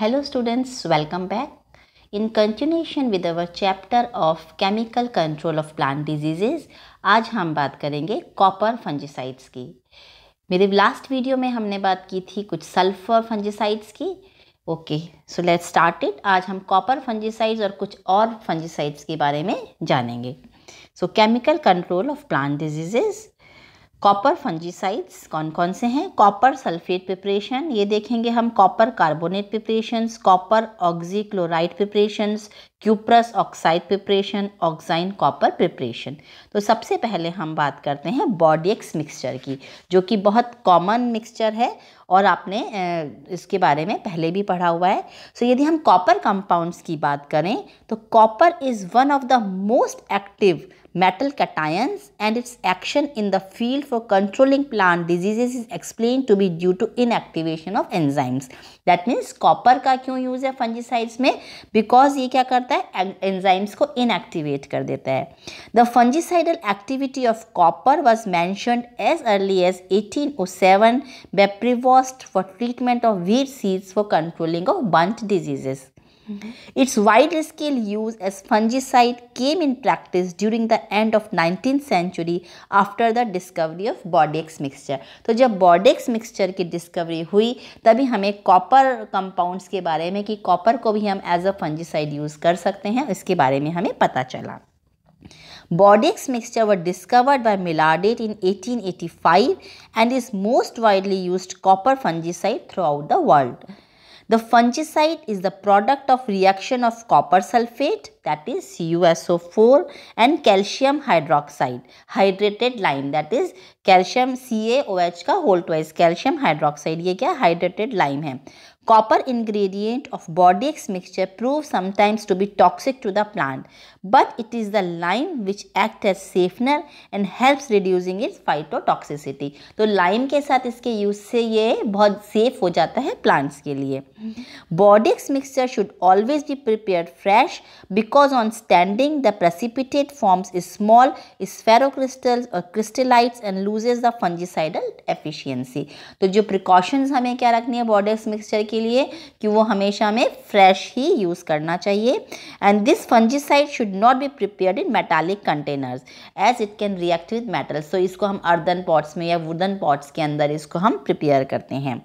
Hello students welcome back in continuation with our chapter of chemical control of plant diseases आज हम बात करेंगे copper fungicides की मेरे लास्ट वीडियो में हमने बात की थी कुछ सल्फर फंजिसाइड्स की okay so let start it आज हम कॉपर फंजिसाइड्स और कुछ और फंजिसाइड्स के बारे में जानेंगे so chemical control of plant diseases copper fungicides कौन कौन से हैं कॉपर सल्फेट प्रिपरेशन ये देखेंगे हम copper carbonate preparations copper oxychloride preparations cuprous oxide preparation oxine copper preparation तो सबसे पहले हम बात करते हैं बॉडीएक्स मिक्सचर की जो कि बहुत कॉमन मिक्सचर है और आपने इसके बारे में पहले भी पढ़ा हुआ है सो so, यदि हम कॉपर कंपाउंड्स की बात करें तो copper is one of the most active metal and its action in the field for controlling plant disease is explain to be due to inactivation of enzymes that means copper का क्यों use है fungicides में because ये क्या कर करता है enzymes को इनएक्टिवेट कर देता है the fungicidal activity of copper was mention as early as eighteen o seven by Prevost for treatment of wheat seeds for controlling of bunt diseases its wide scale use as fungicide came in practice during the end of nineteen century after the discovery of Bordeaux mixture तो जब बॉडेक्स mixture की discovery हुई तभी हमें copper compounds के बारे में कि कॉपर को भी हम एज अ फंजीसाइड यूज़ कर सकते हैं इसके बारे में हमें पता चला Bordeaux mixture was discovered by Millardet in eighteen eighty five and is most widely use copper fungicide throughout the world The fungicide is the product of reaction of copper sulfate that is CuSO4 and calcium hydroxide hydrated lime that is calcium CaOH का whole twice calcium hydroxide ये क्या hydrated lime है Copper ingredient of Bordeaux mixture proves sometimes to be toxic to the plant, but it is the lime which acts as safener and helps reducing its phytotoxicity. तो lime के साथ इसके use से ये बहुत safe हो जाता है प्लांट्स के लिए Bordeaux mixture should always be prepared fresh because on standing the precipitate forms small spherocrystals or crystallites and loses the fungicidal efficiency. तो जो precautions हमें क्या रखनी है Bordeaux mixture की के लिए कि वो हमेशा हमें फ्रेश ही यूज़ करना चाहिए and this fungicide should not be prepared in metallic containers as it can react with metal so इसको हम अर्दन पॉट्स में या वुडन पॉट्स के अंदर इसको हम प्रिपेयर करते हैं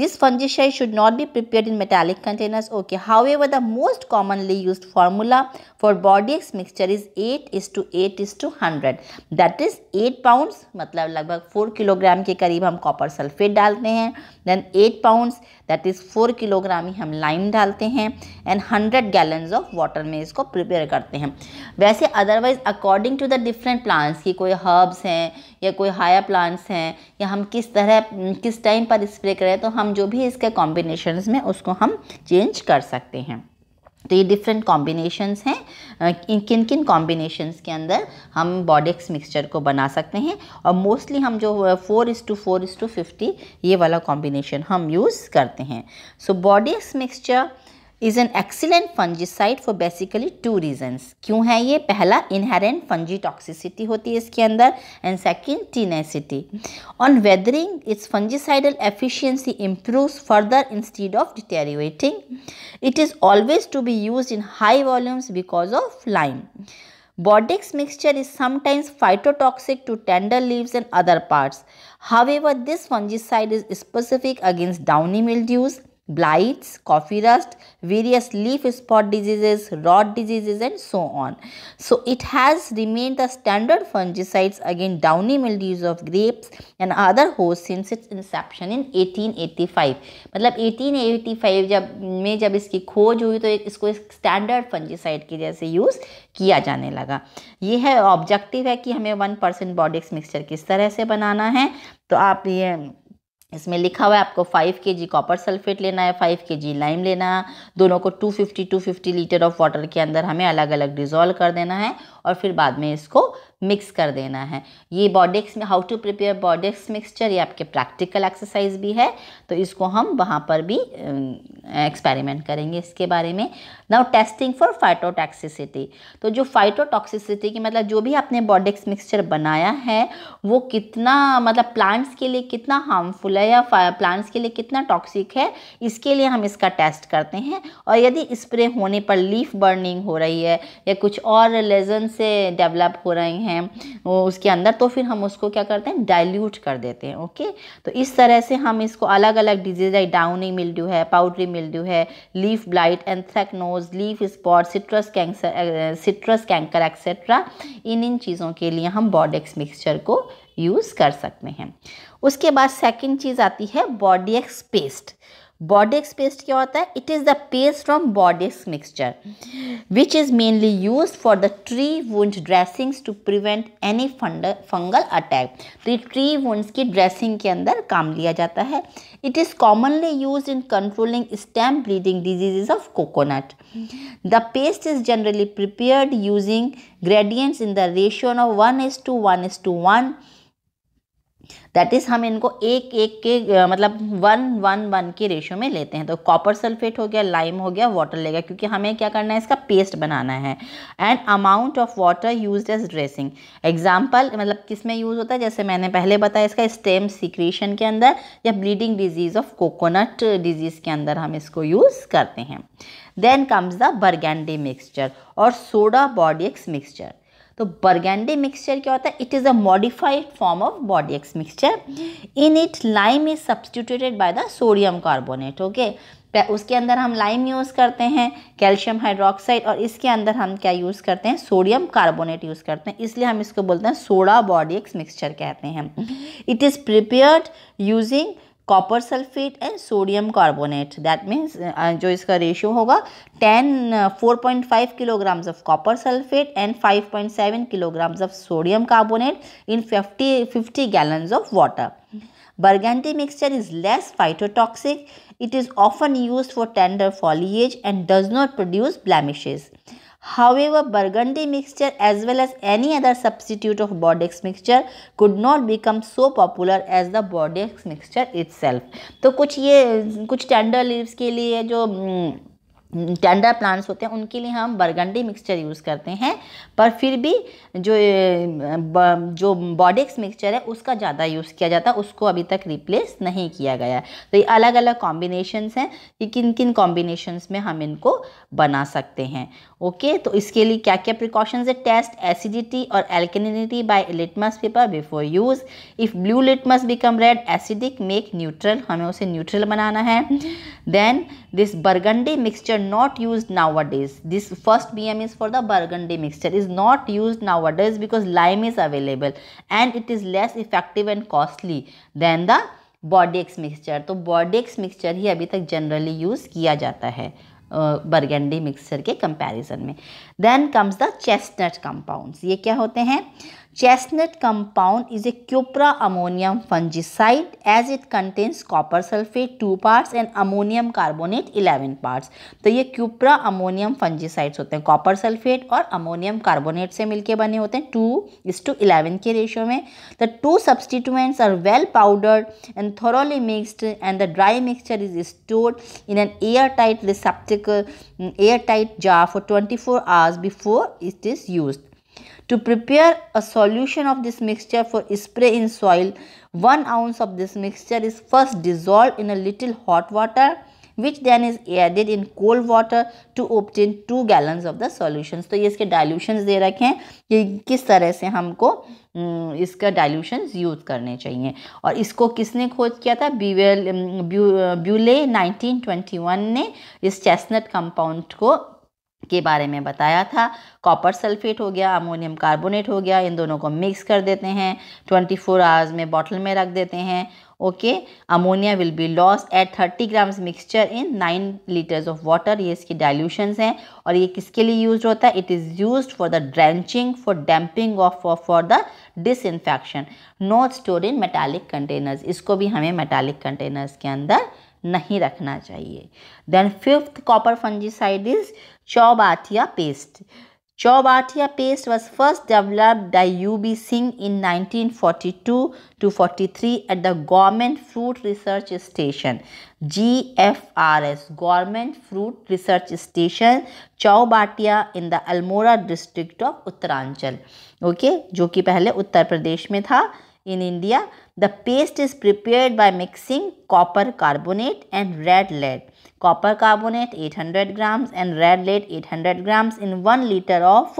this fungicide should not be prepared in metallic containers okay however the most commonly use formula for Bordeaux mixture is eight is to eight is to hundred that is eight pound मतलब लगभग four kilogram के करीब हम copper sulphate डालते हैं then eight pound grams that is four kilogram ही हम lime डालते हैं and hundred gallons of water में इसको प्रिपेयर करते हैं वैसे otherwise according to the different plants की कोई हर्ब्स हैं या कोई हाया प्लांट्स हैं या हम किस तरह किस टाइम पर स्प्रे करें तो हम जो भी इसके कॉम्बिनेशन में उसको हम चेंज कर सकते हैं तो ये डिफरेंट कॉम्बिनेशंस हैं इन किन किन कॉम्बिनेशंस के अंदर हम बॉडेक्स मिक्सचर को बना सकते हैं और मोस्टली हम जो four is to four is to fifty ये वाला कॉम्बिनेशन हम यूज़ करते हैं so Bordeaux mixture is an excellent fungicide for basically two reasons क्यों है ये पहला इनहेरेंट फंजी टॉक्सिसिटी होती है इसके अंदर and second tenacity on weathering its fungicidal efficiency improves further instead of deteriorating it is always to be use in high volumes because of lime Bordex mixture is sometimes phytotoxic to tender leaves and other parts. However, this fungicide is specific against downy mildews blights, coffee rust, various leaf spot diseases, rot diseases and so on. So it has remained the standard fungicides against downy mildews of grapes and other hosts since its inception in 1885. मतलब 1885 जब में जब इसकी खोज हुई तो इसको standard fungicide के जैसे यूज़ किया जाने लगा ये है ऑब्जेक्टिव है कि हमें वन परसेंट बॉडिक्स मिक्सचर किस तरह से बनाना है तो आप ये इसमें लिखा हुआ है आपको 5 के जी कॉपर सल्फेट लेना है 5 के जी लाइम लेना है दोनों को 250 250 लीटर ऑफ वाटर के अंदर हमें अलग अलग डिजोल्व कर देना है और फिर बाद में इसको मिक्स कर देना है ये बॉडेक्स में how to prepare Bordeaux mixture ये आपके प्रैक्टिकल एक्सरसाइज भी है तो इसको हम वहाँ पर भी एक्सपेरिमेंट करेंगे इसके बारे में नाउ टेस्टिंग फॉर फाइटोटॉक्सिसिटी तो जो फाइटोटॉक्सिसिटी की मतलब जो भी आपने बॉडेक्स मिक्सचर बनाया है वो कितना मतलब प्लांट्स के लिए कितना हार्मफुल है या प्लांट्स के लिए कितना टॉक्सिक है इसके लिए हम इसका टेस्ट करते हैं और यदि स्प्रे होने पर लीफ बर्निंग हो रही है या कुछ और लेजन्स से डेवलप हो रही हैं उसके अंदर तो फिर हम उसको क्या करते हैं डाइल्यूट कर देते हैं ओके तो इस तरह से हम इसको अलग अलग डिजीज लाइक डाउनी मिल्ड्यू है पाउडरी मिल्ड्यू है leaf blight anthracnose leaf spot citrus cancer citrus canker etcetera इन इन चीज़ों के लिए हम बॉडेक्स मिक्सचर को यूज़ कर सकते हैं उसके बाद सेकेंड चीज़ आती है Bordeaux paste Bordeaux paste क्या होता है it is the paste from Bordeaux mixture which is mainly use for the tree wound dressings to prevent any fungal attack तो ये ट्री वुंड्स की ड्रेसिंग के अंदर काम लिया जाता है it is commonly use in controlling stem bleeding diseases of coconut the paste is generally prepare using ingredients in the ratio of one is to one is to one that is हम इनको एक एक के मतलब one one one के ratio में लेते हैं तो कॉपर सल्फेट हो गया लाइम हो गया वाटर लेगा क्योंकि हमें क्या करना है इसका पेस्ट बनाना है and amount of water use as dressing example मतलब किस में यूज़ होता है जैसे मैंने पहले बताया इसका स्टेम सिक्रिएशन के अंदर या bleeding disease of coconut disease के अंदर हम इसको यूज़ करते हैं then comes the Burgundy mixture और सोडा बॉडिक्स मिक्सचर तो बर्गेंडी मिक्सचर क्या होता है it is a modified form of Bordeaux mixture in it lime is substituted by the sodium carbonate okay उसके अंदर हम लाइम यूज़ करते हैं कैल्शियम हाइड्रोक्साइड और इसके अंदर हम क्या यूज़ करते हैं सोडियम कार्बोनेट यूज़ करते हैं इसलिए हम इसको बोलते हैं सोडा बॉडी एक्स मिक्सचर कहते हैं it is prepared using copper sulphate and sodium carbonate that means जो इसका रेशियो होगा ten four point five kilograms of copper sulphate and five point seven kilograms of sodium carbonate in fifty fifty gallon of water Burgundy mixture is less phytotoxic it is often use for tender foliage and does not produce blemishes However, Burgundy mixture as well as any other substitute of Bordeaux mixture could not become so popular as the Bordeaux mixture itself. तो कुछ ये कुछ tender leaves के लिए जो tender plants होते हैं उनके लिए हम बरगंडी मिक्सचर यूज़ करते हैं पर फिर भी जो जो बॉडिक्स मिक्सचर है उसका ज़्यादा यूज़ किया जाता है उसको अभी तक रिप्लेस नहीं किया गया है तो ये अलग अलग कॉम्बिनेशंस हैं कि किन किन कॉम्बिनेशंस में हम इनको बना सकते हैं ओके तो इसके लिए क्या क्या प्रिकॉशंस है टेस्ट एसिडिटी और alkalinity by litmus paper before use if blue litmus become red acidic make neutral हमें उसे न्यूट्रल बनाना है then hmm. this burgundy mixture not used nowadays this first bm is for the burgundy mixture is not used nowadays because lime is available and it is less effective and costly than the Bordeaux mixture तो Bordeaux mixture ही अभी तक generally use किया जाता है Burgundy mixture के comparison में then comes the chestnut compounds ये क्या होते हैं Chestnut compound is a cupra ammonium fungicide as it contains copper sulfate 2 parts and ammonium carbonate 11 parts. So, ये cupra ammonium fungicides are copper sulfate and ammonium carbonate से मिलके बने होते 2 is to 11 के ratio. The two substituents are well powdered and thoroughly mixed and the dry mixture is stored in an airtight receptacle mm, airtight jar for 24 hours before it is used. To prepare a solution of this mixture for spray in soil, 1 ounce of this mixture is first dissolved in a little hot water which then is added in cold water to obtain 2 gallons of the solutions. तो ये इसके dilutions दे रखे हैं कि किस तरह से हमको इसका डाइल्यूशंस यूज़ करने चाहिए और इसको किसने खोज किया था ब्यूले 1921 ने इस चेस्टनट कंपाउंड को के बारे में बताया था कॉपर सल्फेट हो गया अमोनियम कार्बोनेट हो गया इन दोनों को मिक्स कर देते हैं 24 फोर आवर्स में बॉटल में रख देते हैं okay ammonia will be loss at 30 grams mixture in 9 litres of water ये इसकी डाइल्यूशंस हैं और ये किसके लिए यूज होता है it is use for the drenching for damping off for the infection not store in metallic containers इसको भी हमें मेटालिक कंटेनर्स के अंदर नहीं रखना चाहिए then fifth copper fungicide is Chaubattia paste Chaubattia paste was first developed by U B Singh in nineteen forty two to forty three at the government fruit research station G F R S government fruit research station Chaubattia in the Almora district of Uttaranchal okay जो कि पहले उत्तर प्रदेश में था In India, the paste is prepared by mixing copper carbonate and red lead. Copper carbonate 800 grams and red lead 800 grams in 1 liter of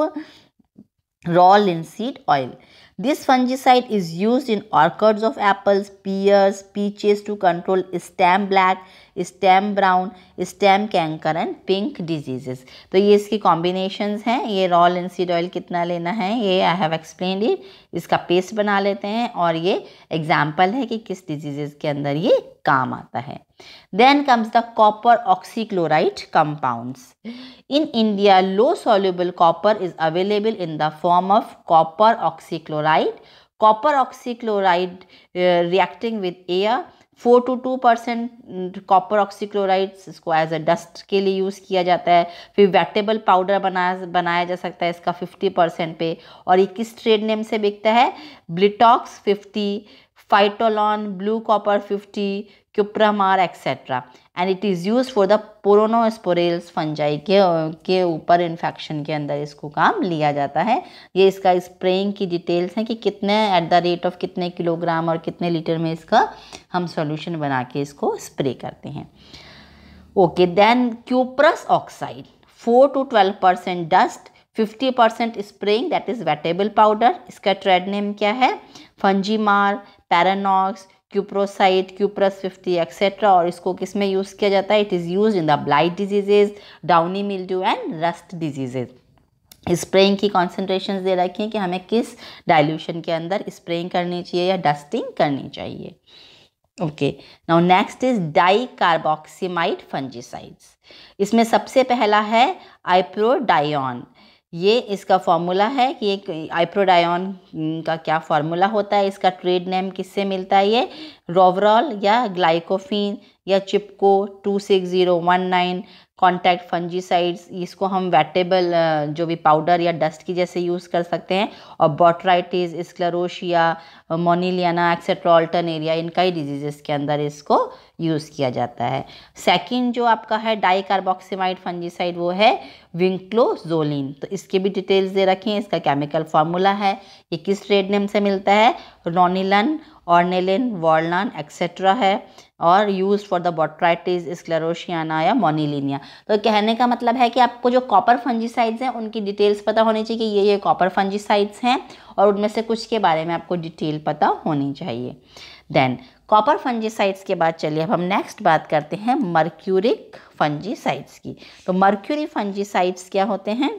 raw linseed oil. This fungicide is used in orchards of apples, pears, peaches to control stem black, stem brown stem canker and pink diseases तो ये इसकी combination हैं ये roll इंसीड oil कितना लेना है ये I have explain it इसका पेस्ट बना लेते हैं और ये एग्जाम्पल है कि किस डिजीजेज के अंदर ये काम आता है then comes the copper oxychloride compounds in India low soluble copper is available in the form of copper oxychloride copper oxychloride reacting with air four to two percent copper oxychloride इसको as a dust के लिए use किया जाता है फिर wettable powder बनाया बनाया जा सकता है इसका फिफ्टी परसेंट पे और ये किस ट्रेड नेम से बिकता है Blitox fifty Fytolan blue copper fifty Cupramar etcetera and it is use for the Peronosporales fungi के के ऊपर इन्फेक्शन के अंदर इसको काम लिया जाता है ये इसका स्प्रेइंग की डिटेल्स हैं कि कितने एट द रेट ऑफ कितने किलोग्राम और कितने लीटर में इसका हम सॉल्यूशन बना के इसको स्प्रे करते हैं okay then cuprous oxide four to twelve percent dust fifty percent spraying that is wettable powder इसका ट्रेड नेम क्या है Fungimar Perenox Cuprocide cuprous fifty etcetera और इसको किस में यूज़ किया जाता है it is use in the blight diseases downy mildew and rust diseases spraying की कॉन्सेंट्रेशन दे रखी हैं कि हमें किस डाइल्यूशन के अंदर स्प्रेइंग करनी चाहिए या डस्टिंग करनी चाहिए okay now next is dicarboximide fungicides इसमें सबसे पहला है आइप्रोडाइन ये इसका फार्मूला है कि एक आइप्रोडायन का क्या फार्मूला होता है इसका ट्रेड नेम किससे मिलता है ये रोवरॉल या ग्लाइकोफिन या Chipco two six zero one nine contact fungicides इसको हम वेटेबल जो भी पाउडर या डस्ट की जैसे यूज़ कर सकते हैं और बॉटराइटिस स्क्लरोशिया मोनिलियाना एक्सेट्रा एरिया इनका ही डिजीज़ के अंदर इसको यूज़ किया जाता है सेकंड जो आपका है डाई कार्बोक्सीमाइड फंजीसाइड वो है विंक्लोजोलिन तो इसके भी डिटेल्स दे रखें इसका केमिकल फार्मूला है ये किस ट्रेड नेम से मिलता है रोनिलन ऑर्नेलिन वॉलनान एक्सेट्रा है और use for the Botrytis Sclerotinia या मोनिलिनिया तो कहने का मतलब है कि आपको जो कॉपर फंजीसाइड्स हैं उनकी डिटेल्स पता होनी चाहिए कि ये ये कॉपर फंजीसाइड्स हैं और उनमें से कुछ के बारे में आपको डिटेल पता होनी चाहिए देन कॉपर फंजीसाइड्स के बाद चलिए अब हम नेक्स्ट बात करते हैं मर्क्यूरिक फंजीसाइड्स की तो मर्क्यूरी फंजीसाइड्स क्या होते हैं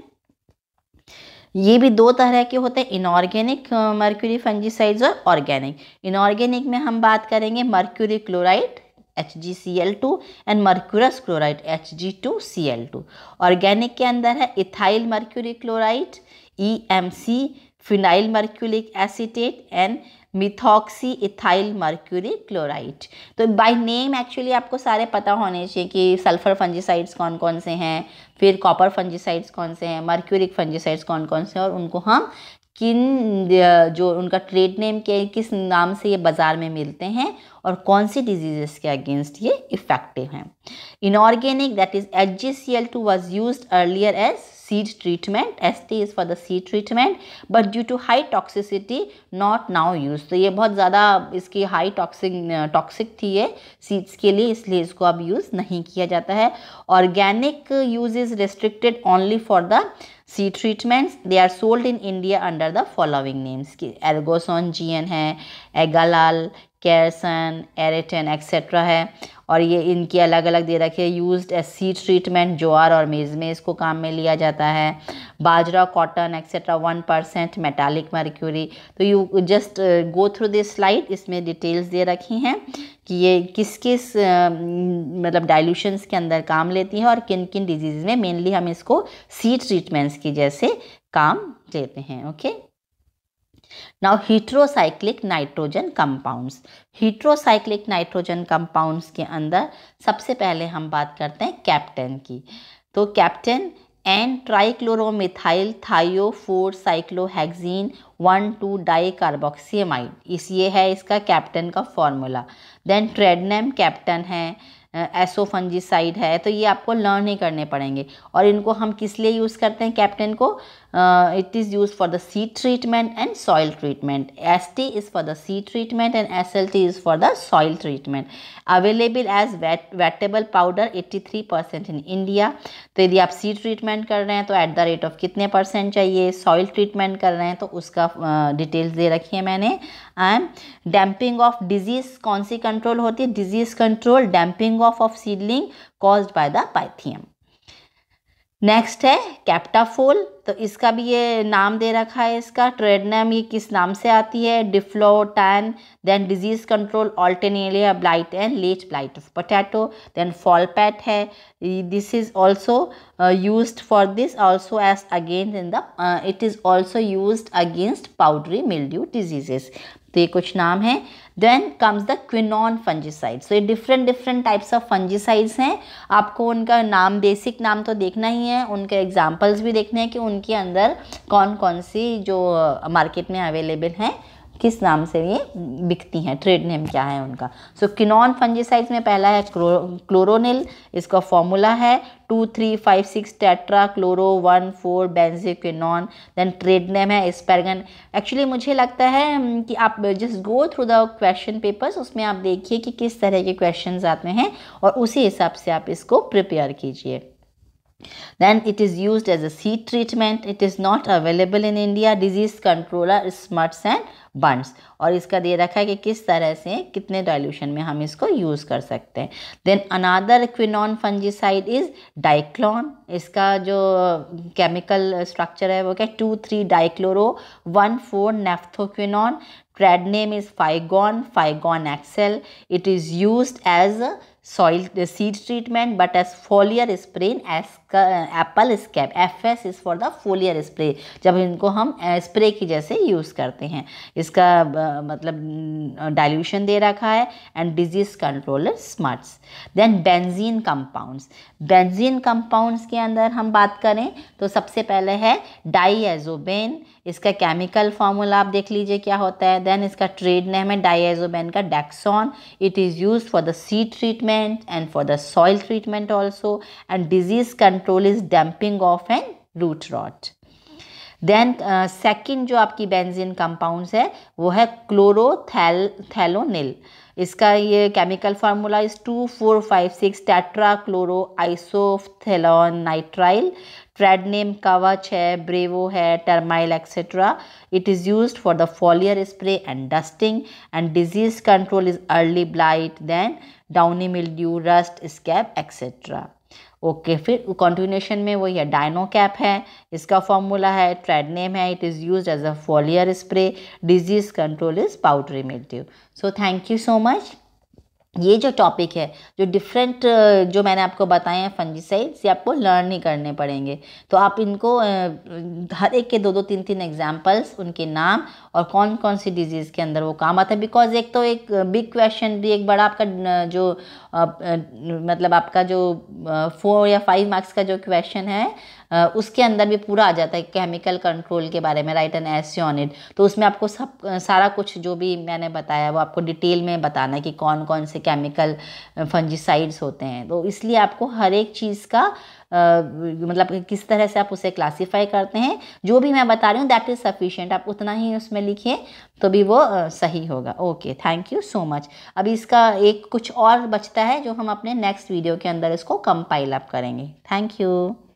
ये भी दो तरह के होते हैं इनऑर्गेनिक मर्क्यूरी फंजीसाइड्स और ऑर्गेनिक इनऑर्गेनिक में हम बात करेंगे mercury chloride H G C L two and mercurous chloride H G two C L two organic के अंदर है ethyl mercury chloride E M C phenyl mercuric acetate and methoxy ethyl mercury chloride तो by name actually आपको सारे पता होने चाहिए कि सल्फर फंजिसाइड्स कौन कौन से हैं फिर कॉपर फंजिसाइड्स कौन से हैं मर्क्यूरिक फंजिसाइड्स कौन कौन से हैं और उनको हम किन जो उनका ट्रेड नेम के किस नाम से ये बाज़ार में मिलते हैं और कौन सी डिजीजेस के अगेंस्ट ये इफ़ेक्टिव हैं inorganic that is H G C L two was use earlier as treatment S T is for the seed treatment but due to high toxicity not now use तो ये बहुत ज़्यादा इसकी high toxic toxic थी ये seeds के लिए इसलिए इसको अब यूज़ नहीं किया जाता है organic use is restricted only for the seed treatments they are sold in India under the following names Agrosan Agrosan GN है एगालाल कैरसन एरेटन एक्सेट्रा है और ये इनकी अलग अलग दे रखी है यूज्ड एज सी ट्रीटमेंट ज्वार और मेज़ में इसको काम में लिया जाता है बाजरा cotton etcetera one percent metallic mercury तो you just go through this slide इसमें डिटेल्स दे रखी हैं कि ये किस किस uh, मतलब डाइल्यूशंस के अंदर काम लेती हैं और किन किन डिजीज़ में मेनली हम इसको सी ट्रीटमेंट्स की जैसे काम लेते हैं okay now heterocyclic nitrogen compounds heterocyclic nitrogen compounds के अंदर सबसे पहले हम बात करते हैं कैप्टन की तो captan N trichloromethyl four cyclohexene one two di carboximide इस ये है इसका कैप्टन का फॉर्मूला देन ट्रेडनेम कैप्टन है एसो है तो ये आपको लर्न ही करने पड़ेंगे और इनको हम किस लिए यूज़ करते हैं कैप्टन को Uh, it is used for the seed treatment and soil treatment. ST is for the seed treatment and SLT is for the soil treatment. Available as wet, wettable powder 83% in India. to yadi aap seed treatment kar rahe hain to at the rate of kitne percent chahiye soil treatment kar rahe hain to uska uh, details de rakhi hai maine and damping off disease kaun si control hoti hai disease control damping off of seedling caused by the pythium next है captafol तो इसका भी ये नाम दे रखा है इसका trade name ये किस नाम से आती है difolatan then disease control alternaria blight and late blight of potato then folpet है this is also use for this also as against in the it is also use against powdery mildew diseases तो ये कुछ नाम हैं then comes the quinone fungicide so ये different different types of fungicides हैं आपको उनका नाम बेसिक नाम तो देखना ही है उनके एग्जाम्पल्स भी देखने हैं कि उनके अंदर कौन कौन सी जो मार्केट में अवेलेबल हैं किस नाम से ये बिकती हैं ट्रेड नेम क्या है उनका सो किनॉन फंजिसाइड्स में पहला है क्लोरोनिल इसका फॉर्मूला है two three five six tetra chloro one four benzoquinone then trade name है स्पेरगन एक्चुअली मुझे लगता है कि आप just go through the question papers उसमें आप देखिए कि किस तरह के क्वेश्चन आते हैं और उसी हिसाब से आप इसको प्रिपेयर कीजिए then it is used as a seed treatment it is not available in india disease controller smuts and बंड्स और इसका दे रखा है कि किस तरह से कितने डाइल्यूशन में हम इसको यूज़ कर सकते हैं then another quinone fungicide is dichlone इसका जो केमिकल स्ट्रक्चर है वो क्या two three dichloro one four naphthoquinone trade name is phygon phygon excel it is use as soil the seed treatment but as foliar spray as apple scab fs is for the foliar spray जब इनको हम spray की जैसे use करते हैं इसका मतलब dilution दे रखा है and disease controller smarts then benzene compounds benzene compounds के अंदर हम बात करें तो सबसे पहले है डाइएजोबेन इसका केमिकल फार्मूला आप देख लीजिए क्या होता है देन इसका ट्रेड नेम है डाइजोबेन का dexon it is use for the seed treatment and for the soil treatment also and disease control is damping off and root rot then second जो आपकी बेंजिन कंपाउंड्स है वो है क्लोरोथैल thalonil इसका ये chemical formula is two four five six tetra chloro isophthalo nitrile trade name Kavach है bravo है termil etcetera it is use for the foliar spray and dusting and disease control is early blight then downy mildew rust scab etcetera okay फिर continuation में वही है dinocap है इसका formula है trade name है it is use as a foliar spray disease control is powdery mildew so thank you so much ये जो टॉपिक है जो डिफरेंट जो मैंने आपको बताए हैं फंजीसाइड्स ये आपको लर्न ही करने पड़ेंगे तो आप इनको हर एक के दो दो तीन तीन एग्जांपल्स उनके नाम और कौन कौन सी डिजीज़ के अंदर वो काम आता है बिकॉज एक तो एक बिग क्वेश्चन भी एक बड़ा आपका जो मतलब आपका जो फोर या फाइव मार्क्स का जो क्वेश्चन है उसके अंदर भी पूरा आ जाता है केमिकल कंट्रोल के बारे में right and S on it तो उसमें आपको सब सारा कुछ जो भी मैंने बताया वो आपको डिटेल में बताना है कि कौन कौन से केमिकल फंजिसाइड्स होते हैं तो इसलिए आपको हर एक चीज़ का Uh, मतलब किस तरह से आप उसे क्लासीफाई करते हैं जो भी मैं बता रही हूँ दैट इज़ सफिशियंट आप उतना ही उसमें लिखिए तो भी वो uh, सही होगा okay thank you so much अभी इसका एक कुछ और बचता है जो हम अपने नेक्स्ट वीडियो के अंदर इसको कंपाइल अप करेंगे थैंक यू